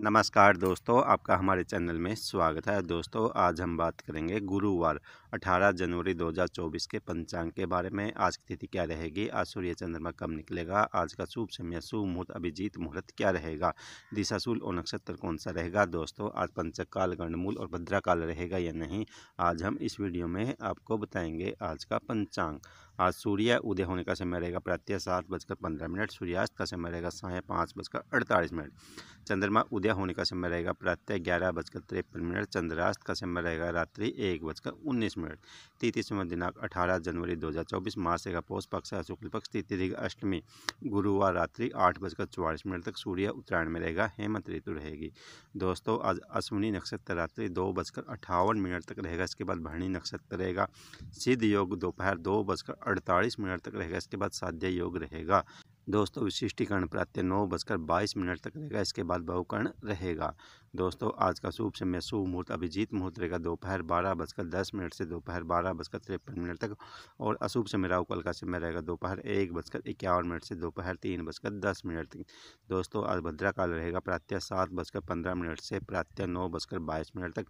नमस्कार दोस्तों आपका हमारे चैनल में स्वागत है दोस्तों आज हम बात करेंगे गुरुवार 18 जनवरी 2024 के पंचांग के बारे में आज की तिथि क्या रहेगी आज सूर्य चंद्रमा कब निकलेगा आज का शुभ समय शुभ मुहूर्त अभिजीत मुहूर्त क्या रहेगा दिशाशूल और नक्षत्र कौन सा रहेगा दोस्तों आज पंचक काल गंडमूल और भद्रा काल रहेगा या नहीं आज हम इस वीडियो में आपको बताएंगे आज का पंचांग आज सूर्य उदय होने का समय रहेगा प्रत्यय सात बजकर पंद्रह मिनट सूर्यास्त का समय रहेगा साय पाँच बजकर अड़तालीस मिनट चंद्रमा उदय होने का समय रहेगा प्रत्यय ग्यारह बजकर तिरपन मिनट चंद्रास्त का समय रहेगा रात्रि एक बजकर उन्नीस मिनट तिथि समय दिनांक अठारह जनवरी दो हज़ार चौबीस मास रहेगा पौष पक्ष है शुक्ल पक्ष तिथि अष्टमी गुरुवार रात्रि आठ बजकर चौवालीस मिनट तक सूर्य उत्तरायण में रहेगा हेमंत ऋतु रहेगी दोस्तों आज अश्विनी नक्षत्र रात्रि दो बजकर अट्ठावन मिनट तक रहेगा इसके बाद भरणी नक्षत्र रहेगा सिद्ध योग दोपहर दो बजकर अड़तालीस मिनट तक रहेगा इसके बाद साध्य योग रहेगा दोस्तों विशिष्टीकरण प्रातः नौ बजकर बाईस मिनट तक रहेगा इसके बाद बहुकर्ण रहेगा दोस्तों आज का शुभ समय शुभ मुहूर्त अभिजीत मुहूर्त रहेगा दोपहर बारह बजकर दस मिनट से दोपहर बारह बजकर तिरपन मिनट तक और अशुभ समय राहुकल का समय रहेगा दोपहर एक बजकर इक्यावन मिनट से दोपहर तीन बजकर दस मिनट तक दोस्तों आज भद्रा काल रहेगा प्रातः सात बजकर पंद्रह मिनट से प्रातः नौ बजकर बाईस मिनट तक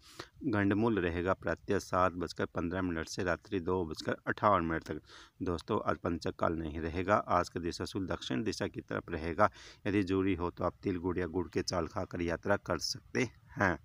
गंडमूल रहेगा प्रातः सात बजकर पंद्रह मिनट से रात्रि दो बजकर अठावन मिनट तक दोस्तों आज पंचक काल नहीं रहेगा आज का दिशा शुद्ध दक्षिण दिशा की तरफ रहेगा यदि जरूरी हो तो आप तिल गुड़ या गुड़ के चाल खाकर यात्रा कर सकते हैं